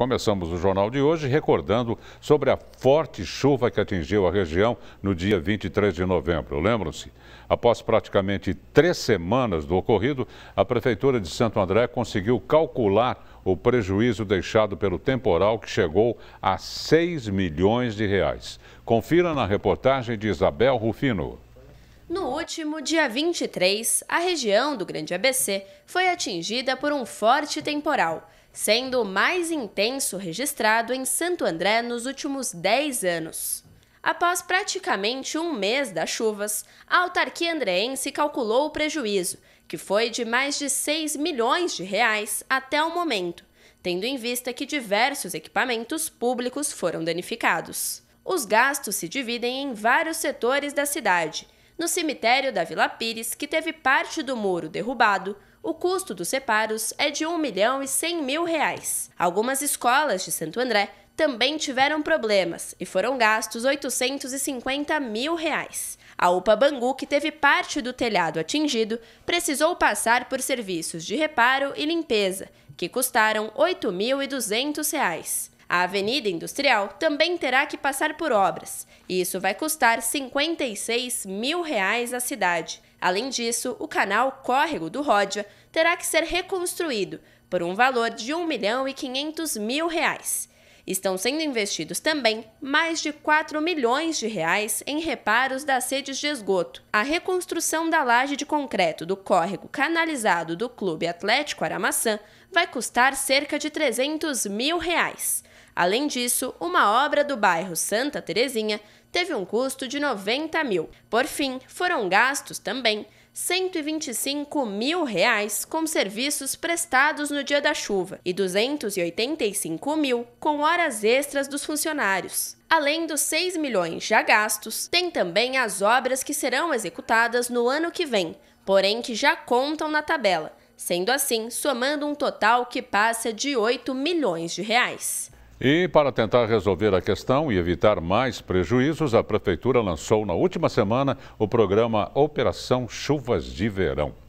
Começamos o jornal de hoje recordando sobre a forte chuva que atingiu a região no dia 23 de novembro. Lembram-se? Após praticamente três semanas do ocorrido, a Prefeitura de Santo André conseguiu calcular o prejuízo deixado pelo temporal, que chegou a 6 milhões de reais. Confira na reportagem de Isabel Rufino. No último dia 23, a região do Grande ABC foi atingida por um forte temporal sendo o mais intenso registrado em Santo André nos últimos 10 anos. Após praticamente um mês das chuvas, a autarquia andreense calculou o prejuízo, que foi de mais de 6 milhões de reais até o momento, tendo em vista que diversos equipamentos públicos foram danificados. Os gastos se dividem em vários setores da cidade. No cemitério da Vila Pires, que teve parte do muro derrubado, o custo dos reparos é de 1 milhão e 100 mil reais. Algumas escolas de Santo André também tiveram problemas e foram gastos 850 mil reais. A UPA Bangu, que teve parte do telhado atingido, precisou passar por serviços de reparo e limpeza, que custaram 8.200 reais. A Avenida Industrial também terá que passar por obras, e isso vai custar 56 mil reais à cidade. Além disso, o canal Córrego do Ródia terá que ser reconstruído por um valor de 1 milhão e 500 mil reais. Estão sendo investidos também mais de 4 milhões de reais em reparos das sedes de esgoto. A reconstrução da laje de concreto do córrego canalizado do Clube Atlético Aramaçã vai custar cerca de 300 mil reais. Além disso, uma obra do bairro Santa Terezinha teve um custo de 90 mil. Por fim, foram gastos também 125 mil reais com serviços prestados no dia da chuva e 285 mil com horas extras dos funcionários. Além dos 6 milhões já gastos, tem também as obras que serão executadas no ano que vem, porém que já contam na tabela, sendo assim somando um total que passa de 8 milhões de reais. E para tentar resolver a questão e evitar mais prejuízos, a Prefeitura lançou na última semana o programa Operação Chuvas de Verão.